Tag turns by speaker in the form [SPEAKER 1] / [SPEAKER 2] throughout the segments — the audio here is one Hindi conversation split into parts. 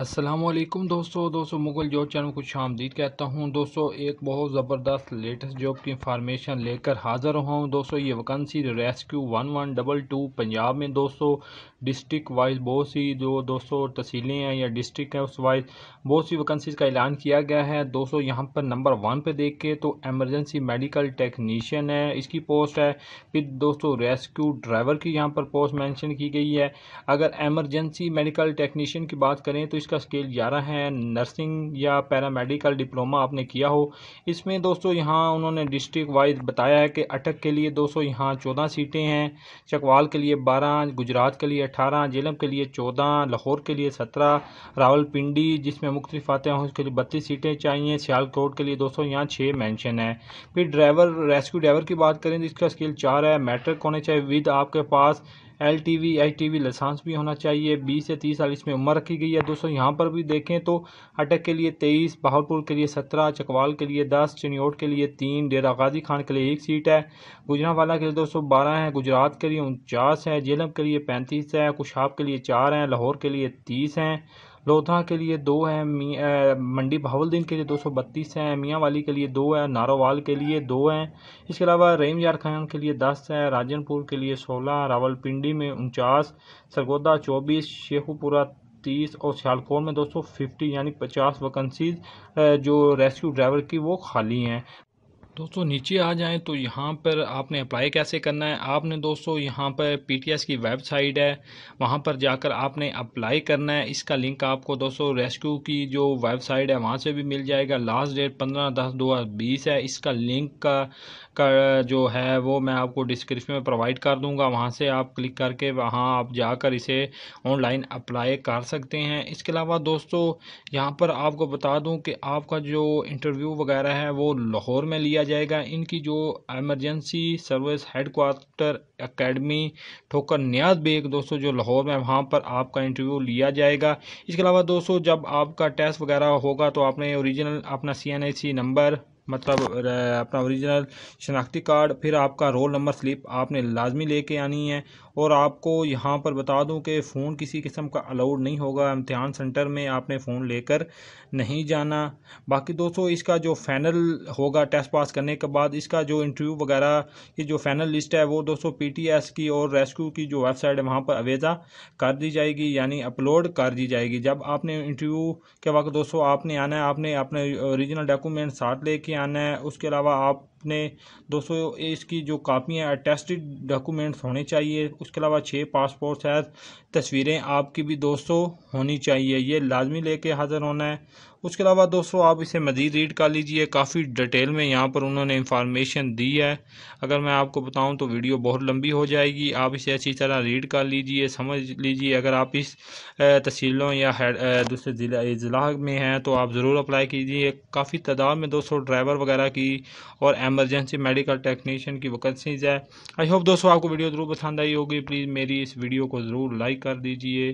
[SPEAKER 1] असलम दोस्तों दोस्तों मुगल जॉब चैनल को आमदीद कहता हूँ दोस्तों एक बहुत ज़बरदस्त लेटेस्ट जॉब की इंफॉर्मेशन लेकर हाज़िर हुआ हूँ दोस्तों ये vacancy rescue one one double two Punjab में दोस्तों डिस्ट्रिक्ट वाइज बहुत सी जो दो सौ तहसीलें हैं या डिस्ट्रिक्ट हैं उस वाइज बहुत सी वैकेंसीज का ऐलान किया गया है सौ यहाँ पर नंबर वन पे देख के तो एमरजेंसी मेडिकल टेक्नीशियन है इसकी पोस्ट है फिर दोस्तों रेस्क्यू ड्राइवर की यहाँ पर पोस्ट मैंशन की गई है अगर एमरजेंसी मेडिकल टेक्नीशियन की बात करें तो इसका स्केल ग्यारह है नर्सिंग या पैरामेडिकल डिप्लोमा आपने किया हो इसमें दोस्तों यहाँ उन्होंने डिस्ट्रिक्ट वाइज बताया है कि अटक के लिए दो सौ यहाँ चौदह सीटें हैं चकवाल के लिए बारह गुजरात के लिए अठारह जेलम के लिए चौदह लाहौर के लिए सत्रह रावलपिंडी जिसमें मुख्तलिफ आते हैं उसके लिए बत्तीस सीटें चाहिए सियालकोट के लिए दो सौ यहाँ छः मैंशन है फिर ड्राइवर रेस्क्यू ड्राइवर की बात करें तो इसका स्केल चार है मैट्रिक होने चाहिए विद आपके पास L T V I T V licence भी होना चाहिए बीस से तीस साल इसमें उम्र रखी गई है दोस्तों यहाँ पर भी देखें तो अटक के लिए तेईस बहावलपुर के लिए सत्रह चकवाल के लिए दस चिनियोट के लिए तीन डेरा गाजी खान के लिए एक सीट है गुजरावाला के लिए दोस्तों बारह है गुजरात के लिए उनचास है जेलम के लिए पैंतीस है कुशाब के लिए चार हैं लाहौर के लिए तीस हैं लोधा के लिए दो है मंडी भावलदिन के लिए दो सौ बत्तीस है मियाँ वाली के लिए दो है नारोवाल के लिए दो हैं इसके अलावा रहीम यार खान के लिए दस है राजनपुर के लिए सोलह रावलपिंडी में उनचास सरगोदा चौबीस शेखुपुरा तीस और सियालकोट में दो सौ फिफ्टी यानी पचास वैकन्सीज जो रेस्क्यू ड्राइवर की वो खाली हैं दोस्तों नीचे आ जाएं तो यहाँ पर आपने अप्लाई कैसे करना है आपने दोस्तों यहाँ पर पीटीएस की वेबसाइट है वहाँ पर जाकर आपने अप्लाई करना है इसका लिंक आपको दोस्तों रेस्क्यू की जो वेबसाइट है वहाँ से भी मिल जाएगा लास्ट डेट पंद्रह दस दो हज़ार बीस है इसका लिंक का, का जो है वो मैं आपको डिस्क्रिप्शन में प्रोवाइड कर दूँगा वहाँ से आप क्लिक करके वहाँ आप जाकर इसे ऑनलाइन अप्लाई कर सकते हैं इसके अलावा दोस्तों यहाँ पर आपको बता दूँ कि आपका जो इंटरव्यू वगैरह है वो लाहौर में लिया किया जाएगा इनकी जो एमरजेंसी सर्विस हेडक्वार्टर एकेडमी ठोकर न्याज बेग दोस्तों जो लाहौर में वहाँ पर आपका इंटरव्यू लिया जाएगा इसके अलावा दोस्तों जब आपका टेस्ट वगैरह होगा तो आपने ओरिजिनल अपना सी नंबर मतलब अपना ओरिजिनल शनाख्ती कार्ड फिर आपका रोल नंबर स्लिप आपने लाजमी लेके आनी है और आपको यहाँ पर बता दूँ कि फ़ोन किसी किस्म का अलाउड नहीं होगा इम्तहान सेंटर में आपने फ़ोन लेकर नहीं जाना बाकी दोस्तों इसका जो फ़ैनल होगा टेस्ट पास करने के बाद इसका जो इंटरव्यू वगैरह की जो फ़ैनल लिस्ट है वो दोस्तों एस की और रेस्क्यू की जो वेबसाइट है वहाँ पर अवेजा कर दी जाएगी यानी अपलोड कर दी जाएगी जब आपने इंटरव्यू के वक्त दोस्तों आपने आना है आपने अपने ओरिजिनल डॉक्यूमेंट साथ लेके आना है उसके अलावा आप अपने दोस्तों इसकी जो कापी है अटेस्टेड डॉक्यूमेंट्स होने चाहिए उसके अलावा छः पासपोर्ट साइज तस्वीरें आपकी भी दोस्तों होनी चाहिए ये लाजमी लेके हाज़िर होना है उसके अलावा दोस्तों आप इसे मज़ीद रीड कर लीजिए काफ़ी डिटेल में यहाँ पर उन्होंने इंफॉर्मेशन दी है अगर मैं आपको बताऊँ तो वीडियो बहुत लंबी हो जाएगी आप इसे अच्छी तरह रीड कर लीजिए समझ लीजिए अगर आप इस तहसीलों या दूसरे ज़िला ज़िला में हैं तो आप ज़रूर अप्लाई कीजिए काफ़ी तादाद में दोस्तों ड्राइवर वगैरह की और एम एमरजेंसी मेडिकल टेक्नीशियन की वैकेंसीज है आई होप दोस्तों आपको वीडियो ज़रूर पसंद आई होगी प्लीज़ मेरी इस वीडियो को ज़रूर लाइक कर दीजिए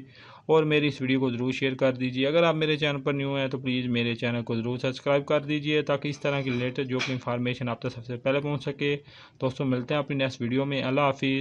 [SPEAKER 1] और मेरी इस वीडियो को ज़रूर शेयर कर दीजिए अगर आप मेरे चैनल पर न्यू हैं तो प्लीज़ मेरे चैनल को ज़रूर सब्सक्राइब कर दीजिए ताकि इस तरह की लेटेस्ट जो कि इन्फॉर्मेशन आप तक सबसे पहले पहुँच सके दोस्तों मिलते हैं अपनी नेक्स्ट वीडियो में अल्लाह हाफिज़